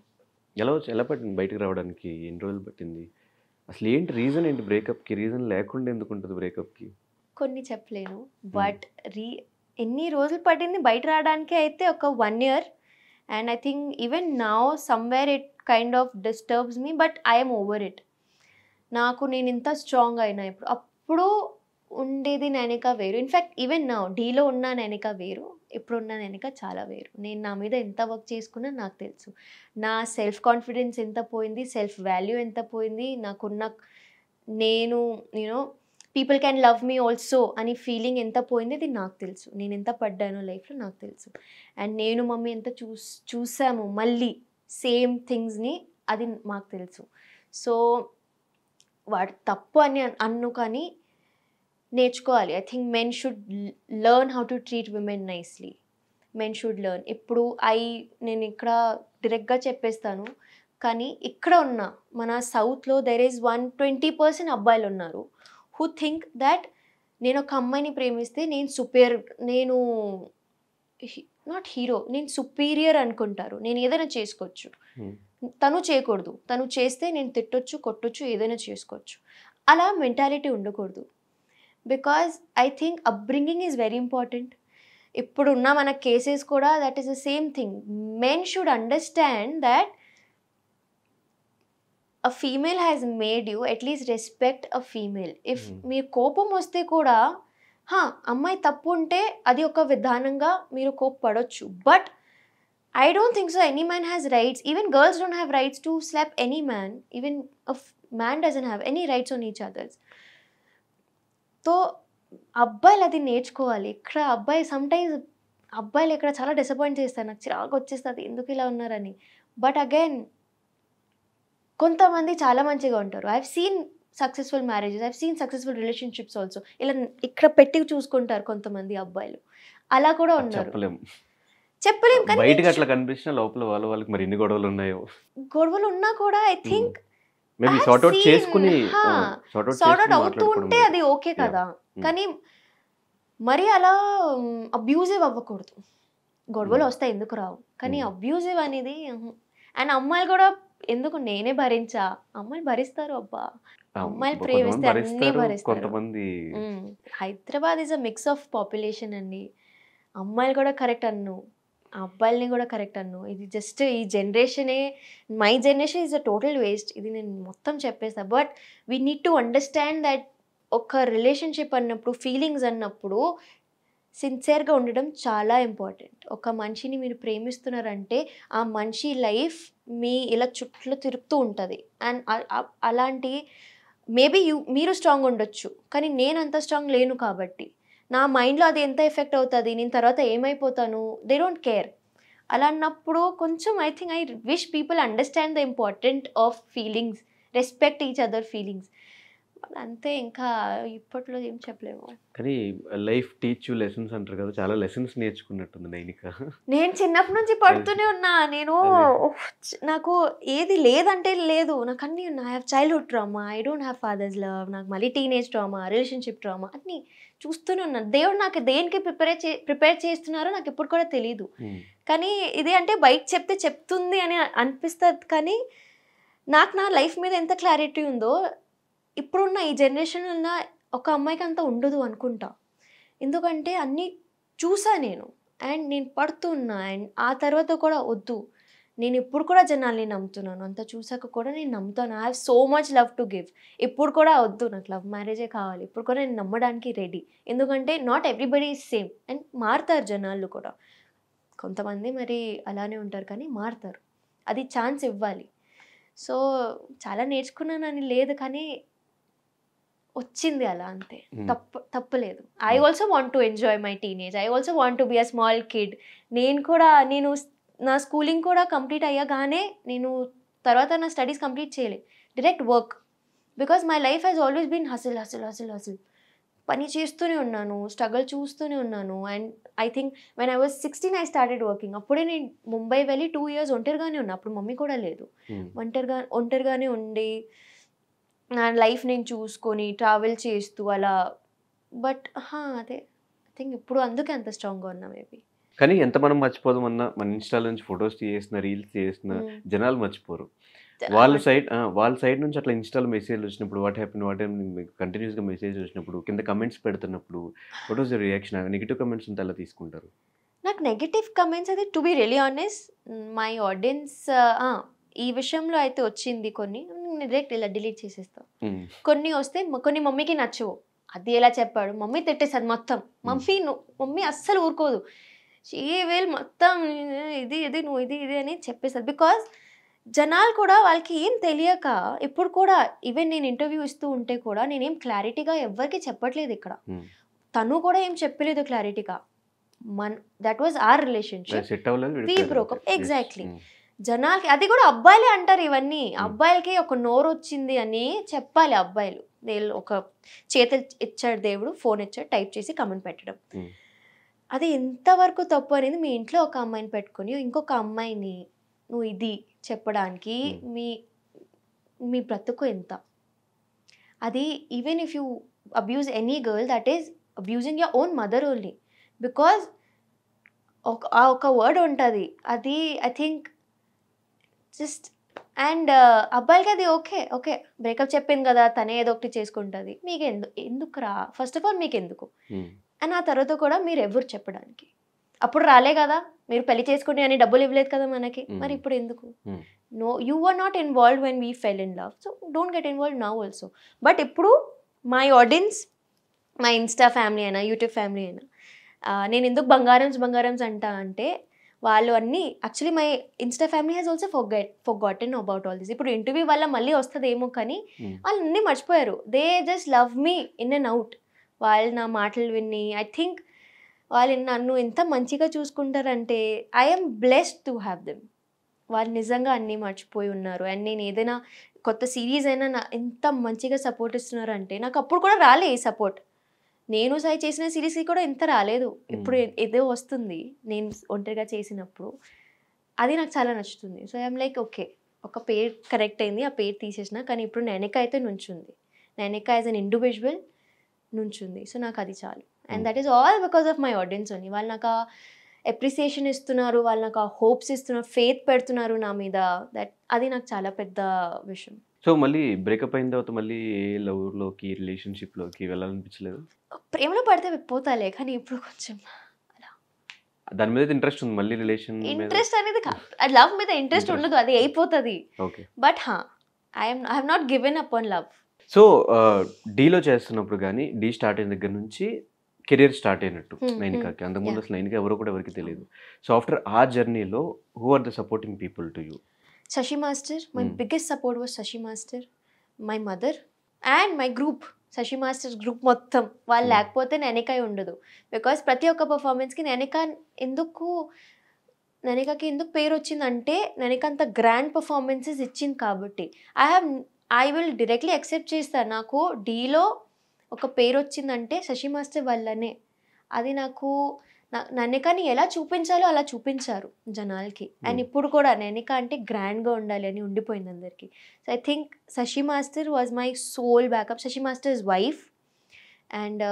ఎలా వచ్చి ఎలా పట్టింది బయటకు రావడానికి ఎన్ని రోజులు పట్టింది అసలు ఏంటి రీజన్ ఏంటి బ్రేకప్కి రీజన్ లేకుండా ఎందుకు ఉంటుంది బ్రేకప్కి కొన్ని చెప్పలేను బట్ రీ ఎన్ని రోజులు పట్టింది బయట రావడానికి అయితే ఒక one year and I think even నా somewhere it kind of disturbs me but I'm over it నాకు నేను ఇంత స్ట్రాంగ్ అయినా ఇప్పుడు అప్పుడు ఉండేది నైనిక వేరు ఇన్ఫ్యాక్ట్ ఈవెన్ నా డీలో ఉన్న నైనిక వేరు ఇప్పుడున్న వెనుక చాలా వేరు నేను నా మీద ఎంత వర్క్ చేసుకున్నా నాకు తెలుసు నా సెల్ఫ్ కాన్ఫిడెన్స్ ఎంత పోయింది సెల్ఫ్ వాల్యూ ఎంత పోయింది నాకున్న నేను you know people can love me also అని ఫీలింగ్ ఎంత పోయింది అది నాకు తెలుసు నేను ఎంత పడ్డానో లైఫ్లో నాకు తెలుసు అండ్ నేను మమ్మీ ఎంత చూ చూసాము మళ్ళీ సేమ్ థింగ్స్ని అది మాకు తెలుసు సో వాడు తప్పు అని అన్ను కానీ నేర్చుకోవాలి I think men should learn how to treat women nicely men should learn ఇప్పుడు ఐ నేను ఇక్కడ డైరెక్ట్గా చెప్పేస్తాను కానీ ఇక్కడ ఉన్న మన సౌత్లో there is one twenty percent అబ్బాయిలు ఉన్నారు హూ థింక్ దట్ నేను ఒక అమ్మాయిని ప్రేమిస్తే నేను సుపీరియర్ నేను నాట్ హీరో నేను సుపీరియర్ అనుకుంటారు నేను ఏదైనా చేసుకోవచ్చు hmm. తను చేయకూడదు తను చేస్తే నేను తిట్టొచ్చు కొట్టొచ్చు ఏదైనా చేసుకోవచ్చు అలా మెంటాలిటీ ఉండకూడదు because I think upbringing is very important ఇప్పుడున్న మన కేసెస్ కూడా that is the same thing men should understand that a female has made you at least respect a female if మీ కోపం వస్తే కూడా హా అమ్మాయి తప్పు ఉంటే అది ఒక విధానంగా మీరు కోప్పడొచ్చు but I don't think so any man has rights even girls don't have rights to slap any man even a man doesn't have any rights on each others so అబ్బాయిలు అది నేర్చుకోవాలి ఇక్కడ అబ్బాయి సమ్టైమ్స్ అబ్బాయిలు ఇక్కడ చాలా డిసప్పాయింట్ చేస్తారు నాకు చిరాకు వచ్చేస్తుంది ఎందుకు ఇలా ఉన్నారని బట్ అగైన్ కొంతమంది చాలా మంచిగా ఉంటారు I seen successful marriages I seen successful relationships also ఇలా ఇక్కడ పెట్టి చూసుకుంటారు కొంతమంది అబ్బాయిలు అలా కూడా ఉన్నారు చెప్పలేము కానీ లోపల వాళ్ళకి గొడవలు ఉన్నా కూడా ఐ థింక్ hmm. Uh, ఉంటే అది ఓకే కదా hmm. కానీ మరి అలా అబ్యూజివ్ అవ్వకూడదు గొడవలు hmm. వస్తాయి ఎందుకు రావు కానీ అబ్యూజివ్ hmm. అనేది అండ్ అమ్మాయిలు కూడా ఎందుకు నేనే భరించా అమ్మాయిలు భరిస్తారు అబ్బా అమ్మాయిలు ప్రేమిస్తే అన్ని భరిస్తారు Hyderabad is a mix of population అండి అమ్మాయిలు కూడా కరెక్ట్ అన్ను అబ్బాయిల్ని కూడా కరెక్ట్ అన్ను ఇది జస్ట్ ఈ జనరేషనే my generation is a total waste ఇది నేను మొత్తం చెప్పేస్తా but we need to understand that ఒక రిలేషన్షిప్ అన్నప్పుడు ఫీలింగ్స్ అన్నప్పుడు సిన్సియర్గా ఉండడం చాలా ఇంపార్టెంట్ ఒక మనిషిని మీరు ప్రేమిస్తున్నారంటే ఆ మనిషి లైఫ్ మీ ఇలా చుట్టూ తిరుగుతూ ఉంటుంది అండ్ అలాంటి మేబీ యూ మీరు స్ట్రాంగ్ ఉండొచ్చు కానీ నేను అంత స్ట్రాంగ్ లేను కాబట్టి నా మైండ్లో అది ఎంత ఎఫెక్ట్ అవుతుంది నేను తర్వాత ఏమైపోతాను దే డోంట్ కేర్ అలా అన్నప్పుడు కొంచెం I think I wish people understand the important of feelings respect each other feelings అంతే ఇంకా ఇప్పట్లో ఏం చెప్పలేము కానీ లైఫ్ టీచ్ లెసన్స్ అంటారు కదా చాలా లెసన్స్ నేర్చుకున్నట్టుంది నైనిక నేను చిన్నప్పటి నుంచి పడుతూనే ఉన్నా నేను నాకు ఏది లేదంటే లేదు నాకు అన్నీ ఉన్నాయి I have childhood drama I don't have father's love నాకు మళ్ళీ టీనేజ్ డ్రామా రిలేషన్షిప్ డ్రామా అన్నీ చూస్తూనే ఉన్నాను దేవుడు నాకు దేనికి ప్రిపేర్ చే ప్రిపేర్ చేస్తున్నారో నాకు ఎప్పుడు కూడా తెలియదు కానీ ఇది అంటే బైక్ చెప్తే చెప్తుంది అని అనిపిస్తుంది కానీ నాకు నా లైఫ్ మీద ఎంత క్లారిటీ ఉందో ఇప్పుడున్న ఈ జనరేషన్ ఉన్న ఒక అమ్మాయికి అంత ఉండదు అనుకుంటా ఎందుకంటే అన్నీ చూసా నేను అండ్ నేను పడుతున్నా అండ్ ఆ తర్వాత కూడా వద్దు నేను ఇప్పుడు కూడా జనాల్ని నమ్ముతున్నాను అంత చూసాక కూడా నేను నమ్ముతాను I have so much love to give ఇప్పుడు కూడా వద్దు నాకు లవ్ మ్యారేజే కావాలి ఇప్పుడు కూడా నేను నమ్మడానికి రెడీ ఎందుకంటే not everybody is same and మారుతారు జనాలు కూడా కొంతమంది మరి అలానే ఉంటారు కానీ మారుతారు అది ఛాన్స్ ఇవ్వాలి సో చాలా నేర్చుకున్నానని లేదు కానీ వచ్చింది అలా అంతే hmm. తప్పు తప్పలేదు I also want to enjoy my teenage I also want to be a small kid నేను కూడా నేను నా స్కూలింగ్ కూడా కంప్లీట్ అయ్యగానే నేను తర్వాత నా స్టడీస్ కంప్లీట్ చేయలే direct work because my life has always been hustle hustle hustle hustle పని చేస్తూనే ఉన్నాను స్ట్రగుల్ చూస్తూనే ఉన్నాను and I think when I was sixteen I started working అప్పుడే నేను ముంబై వెళ్ళి టూ ఇయర్స్ ఒంటరిగానే ఉన్నా అప్పుడు మమ్మీ కూడా లేదు hmm. ఒంటరిగా ఒంటరిగానే ఉండి నా లైఫ్ నేను చూసుకొని ట్రావెల్ చేస్తూ అలా బట్ అదే ఐ థింక్ ఇప్పుడు అందుకే అంత స్ట్రాంగ్గా ఉన్నా మేబీ కానీ ఎంత మనం మర్చిపోదాం అన్న మన ఇన్స్టాల్ నుంచి ఫొటోస్ చేసిన రీల్స్ చేసిన జనాలు మర్చిపోరు వాళ్ళ సైడ్ వాళ్ళ సైడ్ నుంచి అట్లా ఇన్స్టాల్ మెసేజ్ వచ్చినప్పుడు వాట్ హ్యాపీ వాట్ కంటిన్యూస్గా మెసేజ్ వచ్చినప్పుడు కింద కమెంట్స్ పెడుతున్నప్పుడు ఫొటోస్ రియాక్షన్ నెగిటివ్ కమెంట్స్ ఉంటే అలా తీసుకుంటారు నాకు నెగిటివ్ కమెంట్స్ అయితే to be really honest my audience ఈ విషయంలో అయితే వచ్చింది కొన్ని డైరెక్ట్ ఇలా డిలీట్ చేసేస్తాం కొన్ని వస్తే కొన్ని మమ్మీకి నచ్చవు అది ఎలా చెప్పాడు మమ్మీ తిట్టేస్తుంది మొత్తం మమ్మీ మమ్మీ అస్సలు ఊరుకోదు షీ విల్ మొత్తం ఇది ఇది నువ్వు ఇది ఇది అని చెప్పేసారు బికాస్ జనాలు కూడా వాళ్ళకి ఏం తెలియక ఇప్పుడు కూడా ఈవెన్ నేను ఇంటర్వ్యూ ఇస్తూ ఉంటే కూడా నేనేం క్లారిటీగా ఎవరికి చెప్పట్లేదు ఇక్కడ hmm. తను కూడా ఏం చెప్పలేదు క్లారిటీగా man that was our relationship we broke up exactly జనాలకి అది కూడా అబ్బాయిలే అంటారు ఇవన్నీ hmm. అబ్బాయిలకి ఒక నోరు వచ్చింది అని చెప్పాలి అబ్బాయిలు ఒక చేత ఇచ్చాడు దేవుడు ఫోన్ ఇచ్చాడు టైప్ చేసి కమెంట్ పెట్టడం hmm. అది ఎంతవరకు తప్పు అనేది మీ ఇంట్లో ఒక అమ్మాయిని పెట్టుకుని ఇంకొక అమ్మాయిని నువ్వు ఇది చెప్పడానికి మీ మీ బ్రతుకు ఎంత అది even if you abuse any girl that is abusing your own mother only because ఒక ఆ ఒక వర్డ్ ఉంటుంది అది ఐ థింక్ జస్ట్ అండ్ అబ్బాయికి అది ఓకే ఓకే బ్రేకప్ చెప్పింది కదా తనే ఏదో ఒకటి చేసుకుంటుంది మీకు ఎందుకు రా ఫస్ట్ ఆఫ్ ఆల్ మీకు ఎందుకు అండ్ ఆ తర్వాత కూడా మీరు ఎవరు చెప్పడానికి అప్పుడు రాలే కదా మీరు పెళ్లి చేసుకుని అని డబ్బులు ఇవ్వలేదు కదా మనకి మరి ఇప్పుడు ఎందుకు no you are not involve when we fell in love so don't get involve now also but ఇప్పుడు మై ఆడియన్స్ మా ఇన్స్టా ఫ్యామిలీ అయినా యూట్యూబ్ ఫ్యామిలీ అయినా నేను ఎందుకు బంగారంస్ బంగారంస్ అంటా అంటే వాళ్ళు అన్నీ actually my Insta family has also forget forgotten about all this ఇప్పుడు ఇంటర్వ్యూ వల్ల మళ్ళీ వస్తుందేమో కానీ వాళ్ళు అన్నీ మర్చిపోయారు they just love me in and out వాళ్ళు నా మాటలు విని ఐ థింక్ వాళ్ళు నన్ను ఎంత మంచిగా చూసుకుంటారంటే I'm blessed to have them వాళ్ళు నిజంగా అన్నీ మర్చిపోయి ఉన్నారు అండ్ నేను ఏదైనా కొత్త సిరీస్ అయినా నా ఎంత మంచిగా సపోర్ట్ ఇస్తున్నారంటే నాకు అప్పుడు కూడా రాలే ఈ సపోర్ట్ నేను సై చేసిన సిరీస్కి కూడా ఎంత రాలేదు hmm. ఇప్పుడు ఏదో వస్తుంది నేను ఒంటరిగా చేసినప్పుడు అది నాకు చాలా నచ్చుతుంది సో ఐఎమ్ లైక్ ఓకే ఒక పేరు కరెక్ట్ అయింది ఆ పేరు తీసేసిన కానీ ఇప్పుడు నెనక అయితే నుంచుంది నేనెక్క యాజ్ అన్ ఇండివిజువల్ నుంచుంది సో నాకు అది చాలు and that is all because of my audience only వాళ్ళు నాకు ఎప్రిసియేషన్ ఇస్తున్నారు వాళ్ళు నాకు ఆ హోప్స్ ఇస్తున్నారు ఫేత్ పెడుతున్నారు నా మీద దట్ అది నాకు చాలా పెద్ద విషయం సో మళ్ళీ బ్రేకప్ అయిన తర్వాత మళ్ళీ లవ్లోకి రిలేషన్షిప్లోకి వెళ్ళాలనిపించలేదు ప్రేమలో పడితే పోతాలే కానీ ఇప్పుడు కొంచెం దాని మీద ఇంట్రెస్ట్ ఉంది మళ్ళీ రిలేషన్ ఇంట్రెస్ట్ అనేది లవ్ మీద ఇంట్రెస్ట్ ఉండదు అది అయిపోతుంది బట్ హా I'm I have not given up on love so డీలో చేస్తున్నప్పుడు కానీ డీ స్టార్ట్ అయిన దగ్గర నుంచి కెరీర్ స్టార్ట్ అయినట్టు నైనికాకి అంతకుముందు అసలు నైనిక ఎవరో కూడా ఎవరికి తెలియదు సో ఆఫ్టర్ ఆ జర్నీలో who are the supporting people to you Shashi master my biggest support was Shashi master my mother and my group Shashi masters group మొత్తం వాళ్ళు లేకపోతే నెనికాయ ఉండదు బికాస్ ప్రతి ఒక్క పర్ఫార్మెన్స్కి నెనిక ఎందుకు నెనికాకి ఎందుకు పేరు వచ్చిందంటే నెనిక అంత గ్రాండ్ పర్ఫార్మెన్సెస్ ఇచ్చింది కాబట్టి I have I will directly accept చేస్తాను నాకు డీలో ఒక పేరు వచ్చిందంటే శశి మాస్టర్ వల్లనే అది నాకు కానీ ఎలా చూపించాలో అలా చూపించారు జనాలకి hmm. అండ్ ఇప్పుడు కూడా నెనిక అంటే గ్రాండ్గా ఉండాలి అని ఉండిపోయింది అందరికీ so I think Shashi master was my soul backup Shashi master's wife and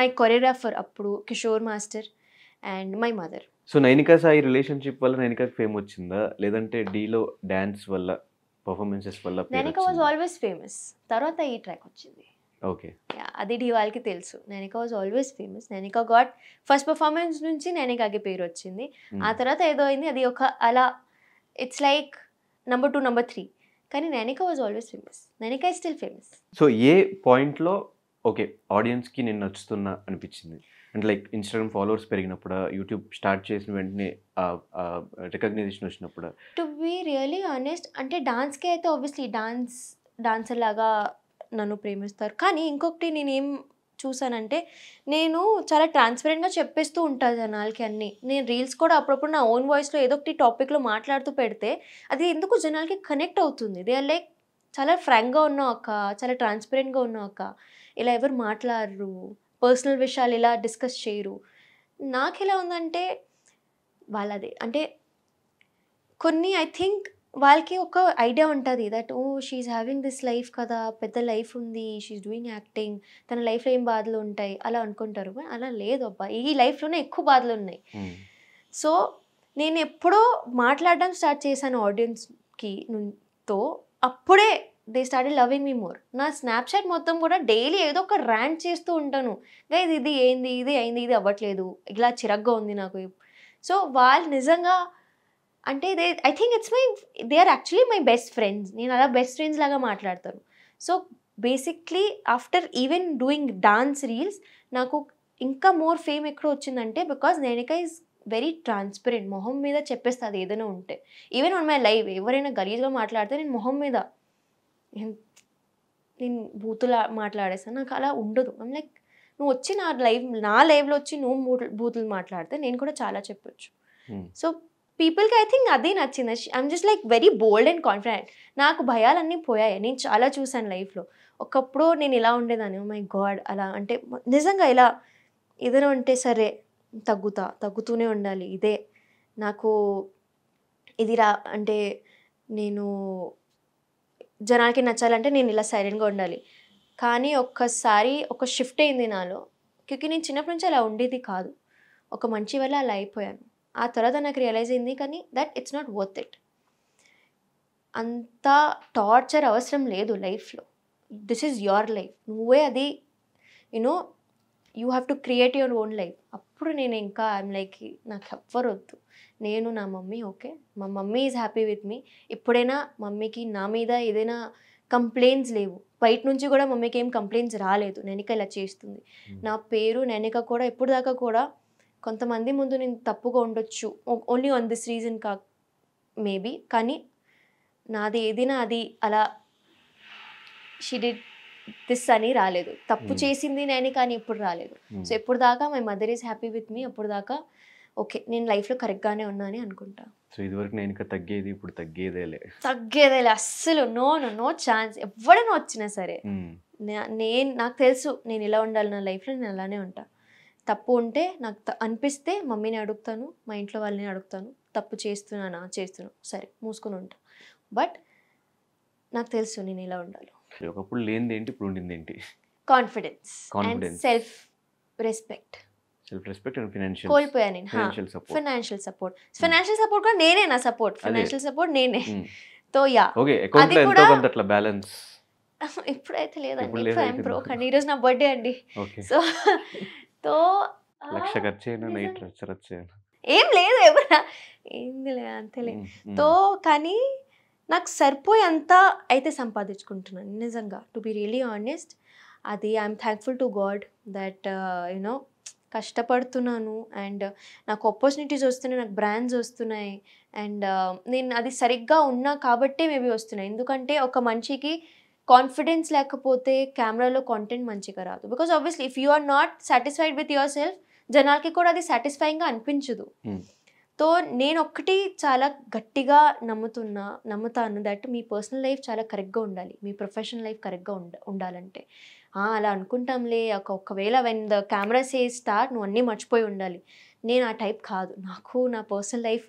my choreographer అప్పుడు Kishore master and my mother so Nainika Sai relationship వల్ల నైనికా ఫేమ్ వచ్చిందా లేదంటే డీలో డ్యాన్స్ వల్ల పర్ఫార్మెన్సెస్ వల్ల నేనిక వాజ్ ఆల్వేస్ ఫేమస్ తర్వాత ఈ ట్రాక్ వచ్చింది ఓకే అది డి వాళ్ళకి తెలుసు Nainika was always famous Nainika got first performance నుంచి నేనికాకి పేరు వచ్చింది hmm. ఆ తర్వాత ఏదో అయింది అది ఒక అలా it's like number two number three కానీ Nainika was always famous Nainika is still famous so a పాయింట్లో ఓకే ఆడియన్స్కి నేను నచ్చుతున్నా అనిపించింది అంటే లైక్ ఇన్స్టాగ్రామ్ ఫాలోవర్స్ పెరిగినప్పుడు యూట్యూబ్ స్టార్ట్ చేసిన వెంటనే రికగ్నైజేషన్ వచ్చినప్పుడు టు బీ రియలీ ఆనెస్ట్ అంటే డాన్స్కే అయితే ఆబ్వియస్లీ డాన్స్ డాన్సర్ లాగా నన్ను ప్రేమిస్తారు కానీ ఇంకొకటి నేనేం చూసానంటే నేను చాలా ట్రాన్స్పరెంట్గా చెప్పేస్తూ ఉంటాను జనాలకి అన్నీ నేను రీల్స్ కూడా అప్పుడప్పుడు నా ఓన్ వాయిస్లో ఏదో ఒకటి టాపిక్లో మాట్లాడుతూ పెడితే అది ఎందుకు జనాలకి కనెక్ట్ అవుతుంది దే ఆర్ లైక్ చాలా ఫ్రాంక్గా ఉన్నావు అక్క చాలా ట్రాన్స్పరెంట్గా ఉన్నావు అక్క ఇలా ఎవరు మాట్లాడరు పర్సనల్ విషయాలు ఇలా డిస్కస్ చేయరు నాకు ఎలా ఉందంటే వాళ్ళది అంటే కొన్ని ఐ థింక్ వాళ్ళకి ఒక ఐడియా ఉంటుంది that oh she's having this life కదా పెద్ద లైఫ్ ఉంది షీఈ్ డూయింగ్ యాక్టింగ్ తన లైఫ్లో ఏం బాధలు ఉంటాయి అలా అనుకుంటారు అలా లేదు అబ్బా ఈ లైఫ్లోనే ఎక్కువ బాధలు ఉన్నాయి సో నేను ఎప్పుడో మాట్లాడడం స్టార్ట్ చేశాను ఆడియన్స్కి తో అప్పుడే they start loving me more నా స్నాప్చాట్ మొత్తం కూడా డైలీ ఏదో ఒక ర్యాండ్ చేస్తూ ఉంటాను గైజ్ ఇది ఏంది ఇది అయింది ఇది అవ్వట్లేదు ఇలా చిరగ్గా ఉంది నాకు సో వాళ్ళు నిజంగా అంటే they I think it's my they are actually my best friends నేను అలా బెస్ట్ ఫ్రెండ్స్ లాగా మాట్లాడతాను so basically after even doing dance reels నాకు ఇంకా మోర్ ఫేమ్ ఎక్కడ వచ్చిందంటే because Nainika is very transparent మొహం మీద చెప్పేస్తుంది ఏదైనా ఉంటే ఈవెన్ ఆన్ మై లైవ్ ఎవరైనా గలీజ్గా మాట్లాడితే నేను మొహం మీద నేను బూతులు మాట్లాడేస్తాను నాకు అలా ఉండదు అని లైక్ నువ్వు వచ్చి నా లైఫ్ నా లైఫ్లో వచ్చి నువ్వు బూతులు మాట్లాడితే నేను కూడా చాలా చెప్పొచ్చు సో పీపుల్కి ఐ థింక్ అదే నచ్చింది I'm just like very bold and confident నాకు భయాలన్నీ పోయాయి నేను చాలా చూశాను లైఫ్లో ఒకప్పుడు నేను ఇలా ఉండేదాన్ని మై oh గాడ్ అలా అంటే నిజంగా ఇలా ఏదైనా ఉంటే సరే తగ్గుతా తగ్గుతూనే ఉండాలి ఇదే నాకు ఇది రా అంటే నేను జనాలకి నచ్చాలంటే నేను ఇలా సైలెంట్గా ఉండాలి కానీ ఒక్కసారి ఒక షిఫ్ట్ అయింది నాలో క్యూకి నేను చిన్నప్పటి నుంచి అలా ఉండేది కాదు ఒక మంచి వల్ల అలా అయిపోయాను ఆ తర్వాత నాకు రియలైజ్ అయింది కానీ that it's not worth it అంత టార్చర్ అవసరం లేదు లైఫ్లో దిస్ ఈజ్ యువర్ లైఫ్ నువ్వే అది you know you have to create your own life అప్పుడు నేను ఇంకా ఐమ్ లైక్ నాకు ఎవ్వరు వద్దు నేను నా మమ్మీ ఓకే మా mummy is happy with me ఎప్పుడైనా మమ్మీకి నా మీద ఏదైనా కంప్లైంట్స్ లేవు బయట నుంచి కూడా మమ్మీకి ఏం కంప్లైంట్స్ రాలేదు నెనిక ఇలా చేస్తుంది hmm. నా పేరు నెనిక కూడా ఎప్పుడు దాకా కూడా కొంతమంది ముందు నేను తప్పుగా ఉండొచ్చు ఓన్లీ ఆన్ దిస్ రీజన్ కా మేబీ కానీ నాది ఏదైనా అది అలా షీ డిడ్ దిస్ అని రాలేదు తప్పు చేసింది నేను కానీ ఎప్పుడు రాలేదు సో ఎప్పుడు దాకా my mother is happy with me అప్పుడు దాకా ఓకే నేను లైఫ్లో కరెక్ట్గానే అని అనుకుంటా సో ఇదివరకు నేను ఇంకా తగ్గేది ఇప్పుడు తగ్గేదేలే తగ్గేదేలే అస్సలు నో నో నో ఛాన్స్ ఎవడనో వచ్చినా సరే నేను నాకు తెలుసు నేను ఇలా ఉండాలి నా లైఫ్లో నేను అలానే ఉంటా తప్పు ఉంటే నాకు అనిపిస్తే మమ్మీని అడుగుతాను మా ఇంట్లో వాళ్ళని అడుగుతాను తప్పు చేస్తున్నానా చేస్తున్నాను సరే మూసుకొని ఉంటా బట్ నాకు తెలుసు నేను ఇలా ఉండాలి ఒకప్పుడు లేనిది ఏంటి ఇప్పుడు ఉండింది ఏంటి confidence confidence self respect self respect and financial కోల్పోయా నేను financial support financial support financial support కూడా నేనే నా సపోర్ట్ ఫైనాన్షియల్ సపోర్ట్ నేనే hmm. తో యా ఓకే అకౌంట్ లో ఎంత కొంత అట్లా బ్యాలెన్స్ ఇప్పుడైతే లేదండి ఇఫ్ ఇప్పుడు ఐఎమ్ బ్రోక్ అండి రోజు నా బర్త్డే అండి సో తో లక్ష ఖర్చు అయినా నైట్ ఖర్చు ఏం లేదు ఎవరా ఏం లేదు అంతేలే hmm, hmm. తో కానీ నాకు సరిపోయేంత అయితే సంపాదించుకుంటున్నాను నిజంగా టు బి రియలీ ఆనెస్ట్ అది I'm thankful to God that you know కష్టపడుతున్నాను అండ్ నాకు ఆపర్చునిటీస్ వస్తున్నాయి నాకు బ్రాండ్స్ వస్తున్నాయి అండ్ uh, నేను అది సరిగ్గా ఉన్నా కాబట్టే మేబీ వస్తున్నాయి ఎందుకంటే ఒక మనిషికి కాన్ఫిడెన్స్ లేకపోతే కెమెరాలో కాంటెంట్ మంచిగా రాదు because obviously if you are not satisfied with yourself జనాలకి కూడా అది సాటిస్ఫైయింగ్గా అనిపించదు hmm. తో నేను ఒక్కటి చాలా గట్టిగా నమ్ముతున్నా నమ్ముతాను దట్ మీ పర్సనల్ లైఫ్ చాలా కరెక్ట్గా ఉండాలి మీ ప్రొఫెషనల్ లైఫ్ కరెక్ట్గా ఉండ ఉండాలంటే అలా అనుకుంటాంలే ఒక ఒకవేళ when the camera say start నువ్వు అన్నీ మర్చిపోయి ఉండాలి నేను ఆ టైప్ కాదు నాకు నా పర్సనల్ లైఫ్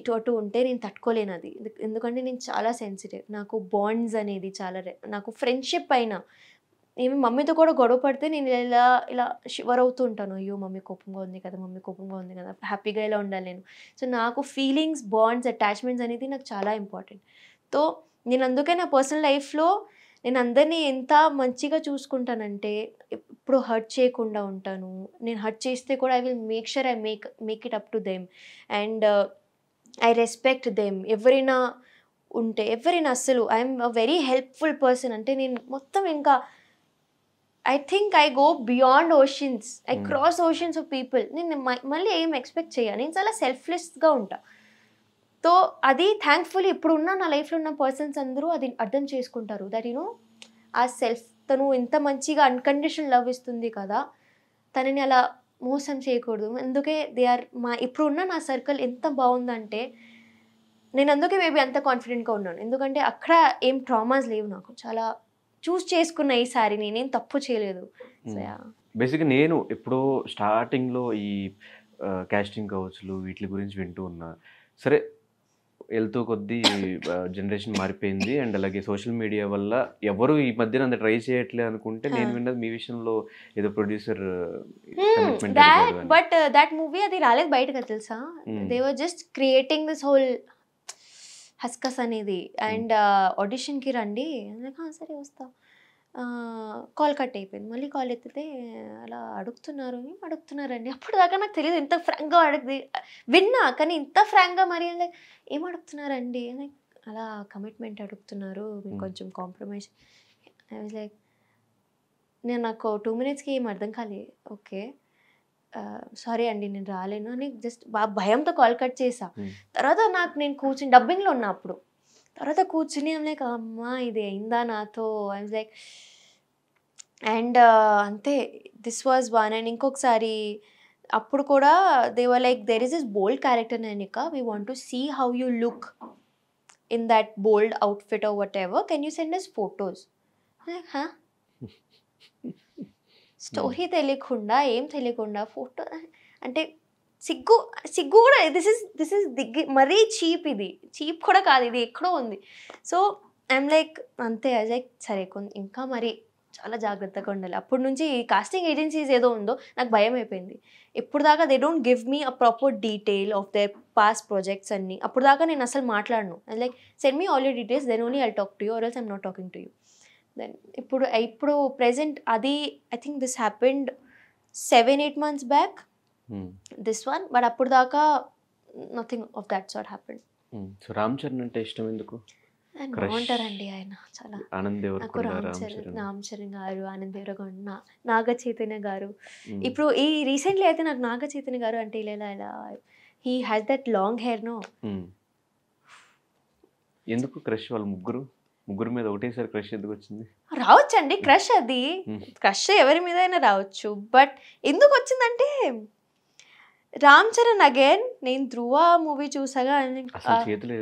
ఇటు అటు ఉంటే నేను తట్టుకోలేను అది ఎందుకంటే నేను చాలా సెన్సిటివ్ నాకు బాండ్స్ అనేది చాలా నాకు ఫ్రెండ్షిప్ అయినా ఏమి మమ్మీతో కూడా గొడవ పడితే నేను ఇలా ఇలా షివర్ అవుతూ ఉంటాను అయ్యో మమ్మీ కోపంగా ఉంది కదా మమ్మీ కోపంగా ఉంది కదా హ్యాపీగా ఇలా ఉండాలి నేను సో నాకు ఫీలింగ్స్ బాండ్స్ అటాచ్మెంట్స్ అనేది నాకు చాలా ఇంపార్టెంట్ సో నేను అందుకే నా పర్సనల్ లైఫ్లో నేను అందరినీ ఎంత మంచిగా చూసుకుంటానంటే ఎప్పుడు హర్ట్ చేయకుండా ఉంటాను నేను హర్ట్ చేస్తే కూడా I will make sure I make make it up to them and I respect them ఎవరైనా ఉంటే ఎవరైనా అస్సలు I'm a very helpful person అంటే నేను మొత్తం ఇంకా I think I go beyond oceans I cross oceans of people నేను మళ్ళీ ఏం ఎక్స్పెక్ట్ చేయను నేను చాలా సెల్ఫ్లెస్గా ఉంటా సో అది థ్యాంక్ఫుల్ ఇప్పుడు ఉన్న నా లైఫ్లో ఉన్న పర్సన్స్ అందరూ అది అర్థం చేసుకుంటారు దట్ యూనో ఆ సెల్ఫ్ తను ఇంత మంచిగా అన్కండిషన్ లవ్ ఇస్తుంది కదా తనని అలా మోసం చేయకూడదు అందుకే దే ఆర్ మా ఇప్పుడున్న నా సర్కిల్ ఎంత బాగుందంటే నేను అందుకే మేబీ అంత కాన్ఫిడెంట్గా ఉన్నాను ఎందుకంటే అక్కడ ఏం ట్రామాస్ లేవు నాకు చాలా చూస్ చేసుకున్న ఈ సారీని నేను తప్పు చేయలేదు బేసిక్ నేను ఎప్పుడో స్టార్టింగ్లో ఈ క్యాస్టింగ్ కౌచ్లు వీటి గురించి వింటూ ఉన్నా సరే వెళ్తూ కొద్దీ జనరేషన్ మారిపోయింది అండ్ అలాగే సోషల్ మీడియా వల్ల ఎవరు ఈ మధ్యన అంత ట్రై చేయట్లే అనుకుంటే నేను విన్నది మీ విషయంలో ఏదో ప్రొడ్యూసర్ బట్ దట్ మూవీ అది రాలేదు బయటకు తెలుసా they were just creating this whole హస్కస్ అనేది అండ్ ఆడిషన్కి రండి సరే వస్తా కాల్ కట్ అయిపోయింది మళ్ళీ కాల్ ఎత్తితే అలా అడుగుతున్నారు ఏం అడుగుతున్నారండి అప్పుడు దాకా నాకు తెలియదు ఇంత ఫ్రాంక్గా అడుగుది విన్నా కానీ ఇంత ఫ్రాంక్గా మరి ఏం అడుగుతున్నారండి లైక్ అలా కమిట్మెంట్ అడుగుతున్నారు కొంచెం కాంప్రమైజ్ ఐ లైక్ నేను నాకు టూ మినిట్స్కి ఏం అర్థం కాలే ఓకే సారీ అండి నేను రాలేను అని జస్ట్ భయంతో కాల్ కట్ చేసా తర్వాత నాకు నేను కూర్చుని డబ్బింగ్లో ఉన్నా అప్పుడు తర్వాత కూర్చుని ఐమ్ లైక్ అమ్మా ఇది అయిందా నాతో ఐమ్ లైక్ అండ్ అంతే దిస్ వాజ్ వన్ అండ్ ఇంకొకసారి అప్పుడు కూడా they were like there is is bold character Nainika we want to see how you look in that bold fit or whatever can you send us photos హా story hmm. తెలియకుండా ఏం తెలియకుండా photo అంటే సిగ్గు సిగ్గు కూడా దిస్ ఇస్ దిస్ ఇస్ దిగ్ మరీ చీప్ ఇది చీప్ కూడా కాదు ఇది ఎక్కడో ఉంది సో ఐమ్ లైక్ అంతే లైక్ సరే కొంత ఇంకా మరి చాలా జాగ్రత్తగా ఉండాలి అప్పటి నుంచి కాస్టింగ్ ఏజెన్సీస్ ఏదో ఉందో నాకు భయం అయిపోయింది ఇప్పుడు దాకా they don't give me a proper detail of their past projects అన్నీ అప్పుడు దాకా నేను అసలు మాట్లాడను like send me all you details then only I talk to you or else I'm not talking to you then ఇప్పుడు ఇప్పుడు present అది I think this happened seven eight months back this one but అప్పుడు దాకా nothing of that sort happened so Ram Charan అంటే ఇష్టం ఎందుకు బాగుంటారండి ఆయన చాలా నాకు రామ్ చరణ్ రామ్ చరణ్ గారు ఆనంద్ దేవరగొండ నాగ చైతన్య గారు hmm. ఇప్పుడు ఈ రీసెంట్లీ అయితే నాకు నాగ చైతన్య గారు అంటే ఇలా ఇలా he has that long hair no ఎందుకు క్రష్ వాళ్ళు ముగ్గురు ముగ్గురు మీద ఒకటేసారి క్రష్ ఎందుకు వచ్చింది రావచ్చండి క్రష్ అది క్రష్ ఎవరి మీద అయినా రావచ్చు బట్ ఎందుకు వచ్చిందంటే రామ్ చరణ్ అగైన్ నేను ధ్రువ మూవీ చూసాగా చేతులు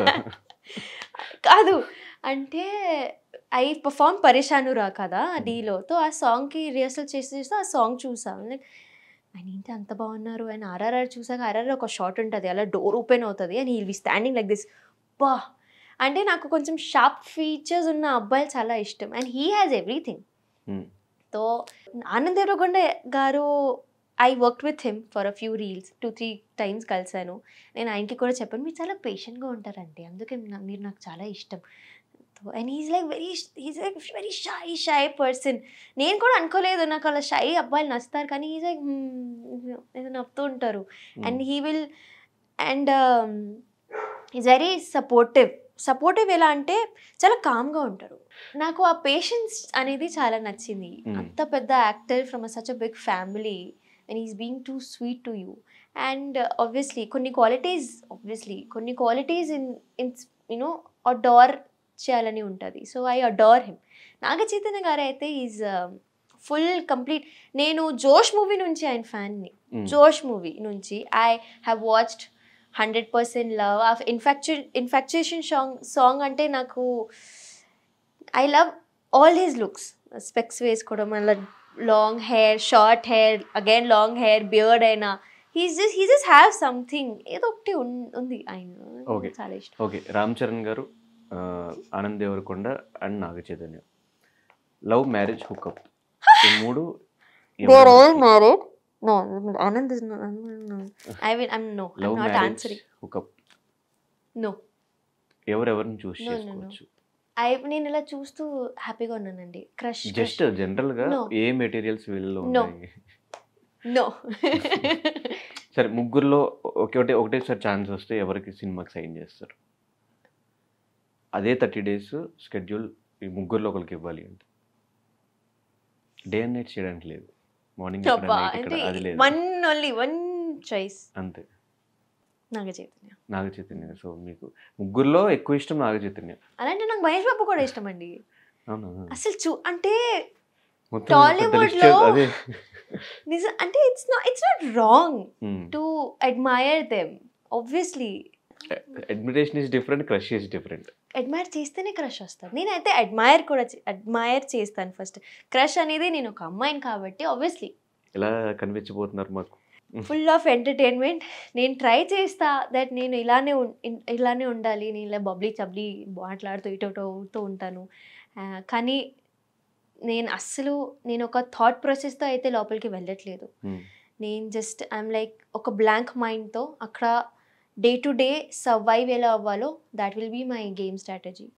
కాదు అంటే ఐ పర్ఫామ్ పరేషాను రా కదా డీలోతో ఆ సాంగ్కి రిహర్సల్ చేసి చూస్తే ఆ సాంగ్ చూసాను లైక్ ఆయన ఏంటి అంత బాగున్నారు ఆయన ఆర్ఆర్ఆర్ చూసాక ఆర్ఆర్ఆర్ ఒక షార్ట్ ఉంటుంది అలా డోర్ ఓపెన్ అవుతుంది and he'll be standing like this బా అంటే నాకు కొంచెం షార్ప్ ఫీచర్స్ ఉన్న అబ్బాయిలు చాలా ఇష్టం అండ్ హీ హ్యాస్ ఎవ్రీథింగ్ తో Anand Devarakonda garu I work with him for a few reels two three times కలిశాను నేను ఆయనకి కూడా చెప్పాను మీరు చాలా పేషెంట్గా ఉంటారండి అందుకే మీరు నాకు చాలా ఇష్టం and he's like very he's like very shy shy person నేను కూడా అనుకోలేదు నాకు అలా షై అబ్బాయిలు నచ్చుతారు కానీ హీస్ లైక్ hmm, ఏదో నవ్వుతూ ఉంటారు and he will and is very supportive supportive ఎలా అంటే చాలా కామ్గా ఉంటారు నాకు ఆ పేషెన్స్ అనేది చాలా నచ్చింది hmm. అంత పెద్ద actor from such a big family and is being too sweet to you and obviously కొన్ని క్వాలిటీస్ ఆబ్వియస్లీ కొన్ని qualities in in you know adore చేయాలని ఉంటుంది so I adore him Naga Chaitanya garu అయితే ఈజ్ ఫుల్ కంప్లీట్ నేను జోష్ మూవీ నుంచి ఆయన ఫ్యాన్ని hmm. జోష్ మూవీ నుంచి I have watched hundred percent love ah infatuation infatuation song song అంటే నాకు I love all his looks specs వేసుకోవడం అలా long hair short hair again long hair beard అయినా he's just he just have something ఏదో ఒకటి ఉంది ఆయన okay చాలా ఇష్టం okay Ram Charan garu Anand Devarakonda and Naga Chaitanya love marriage hookup మూడు marriage no Anand is I will I'm no I not answering ఒక నో ఎవరెవరిని చూసి చేసుకోవచ్చు ఐ నేను ఇలా చూస్తూ హ్యాపీగా ఉన్నానండి క్రష్ జస్ట్ జనరల్ గా ఏ మెటీరియల్స్ వీళ్ళలో ఉన్నాయి నో సరే ముగ్గురులో ఒకటే ఒకటేసారి ఛాన్స్ వస్తే ఎవరికి సినిమాకి సైన్ చేస్తారు అదే థర్టీ డేస్ షెడ్యూల్ ఈ ముగ్గురులో ఒకరికి ఇవ్వాలి అంటే డే అండ్ నైట్ చేయడానికి లేదు morning one only one choice అంతే నాగచైతన్య నాగచైతన్య సో మీకు ముగ్గురులో ఎక్కువ ఇష్టం నాగచైతన్య అలాంటి నాకు మహేష్ బాబు కూడా ఇష్టం అండి అసలు చూ అంటే టాలీవుడ్ లో అంటే it's not it's not wrong to admire them obviously admiration is different crush is different admire చేస్తేనే క్రష్ వస్తుంది నేనైతే అడ్మైర్ కూడా అడ్మైర్ చేస్తాను ఫస్ట్ క్రష్ అనేది నేను ఒక అమ్మాయిని కాబట్టి ఆబ్వియస్లీ ఇలా కనిపించబోతున్నారు మాకు ఫుల్ ఆఫ్ ఎంటర్టైన్మెంట్ నేను ట్రై చేస్తా దట్ నేను ఇలానే ఇలానే ఉండాలి నేను ఇలా బబ్లీ చబ్లి మాట్లాడుతూ ఇటోటోతో ఉంటాను కానీ నేను అస్సలు నేను ఒక థాట్ ప్రాసెస్తో అయితే లోపలికి వెళ్ళట్లేదు నేను జస్ట్ ఐఎమ్ లైక్ ఒక బ్లాంక్ మైండ్తో అక్కడ day to day survive ఎలా అవ్వాలో that will be my game strategy